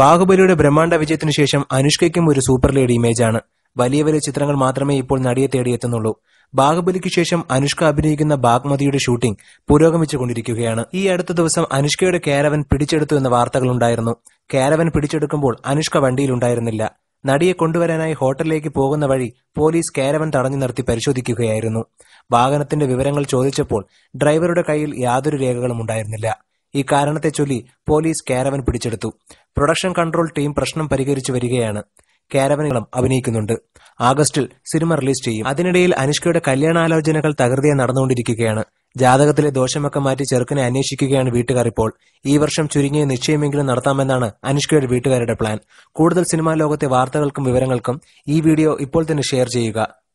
ബാഹുബലിയുടെ ബ്രഹ്മാണ്ഡ വിജയത്തിനു ശേഷം അനുഷ്കയ്ക്കും ഒരു super lady ഇമേജാണ് വലിയ വലിയ ചിത്രങ്ങൾ മാത്രമേ ഇപ്പോൾ നടിയെ തേടിയെത്തുന്നുള്ളൂ ബാഹുബലിക്ക് ശേഷം അനുഷ്ക അഭിനയിക്കുന്ന ബാഗ്മതിയുടെ ഷൂട്ടിംഗ് പുരോഗമിച്ചുകൊണ്ടിരിക്കുകയാണ് ഈ അടുത്ത ദിവസം അനുഷ്കയുടെ കാരവൻ പിടിച്ചെടുത്തു എന്ന വാർത്തകളുണ്ടായിരുന്നു കാരവൻ പിടിച്ചെടുക്കുമ്പോൾ അനുഷ്ക വണ്ടിയിലുണ്ടായിരുന്നില്ല നടിയെ കൊണ്ടുവരാനായി ഹോട്ടലിലേക്ക് പോകുന്ന വഴി പോലീസ് കാരവൻ തടഞ്ഞു നിർത്തി പരിശോധിക്കുകയായിരുന്നു വാഹനത്തിന്റെ വിവരങ്ങൾ ചോദിച്ചപ്പോൾ ഡ്രൈവറുടെ കയ്യിൽ യാതൊരു രേഖകളും ഉണ്ടായിരുന്നില്ല ഈ കാരണത്തെ ചൊല്ലി പോലീസ് കാരവൻ പിടിച്ചെടുത്തു പ്രൊഡക്ഷൻ കൺട്രോൾ ടീം പ്രശ്നം പരിഹരിച്ചു വരികയാണ് കാരവനുകളും അഭിനയിക്കുന്നുണ്ട് ആഗസ്റ്റിൽ സിനിമ റിലീസ് ചെയ്യും അതിനിടയിൽ അനുഷ്കയുടെ കല്യാണാലോചനകൾ തകൃതിയെ നടന്നുകൊണ്ടിരിക്കുകയാണ് ജാതകത്തിലെ ദോഷമൊക്കെ മാറ്റി ചെറുക്കനെ അന്വേഷിക്കുകയാണ് വീട്ടുകാർ ഇപ്പോൾ ഈ വർഷം ചുരുങ്ങിയ നിശ്ചയമെങ്കിലും നടത്താമെന്നാണ് അനുഷ്കയുടെ വീട്ടുകാരുടെ പ്ലാൻ കൂടുതൽ സിനിമാ ലോകത്തെ വാർത്തകൾക്കും വിവരങ്ങൾക്കും ഈ വീഡിയോ ഇപ്പോൾ തന്നെ ഷെയർ ചെയ്യുക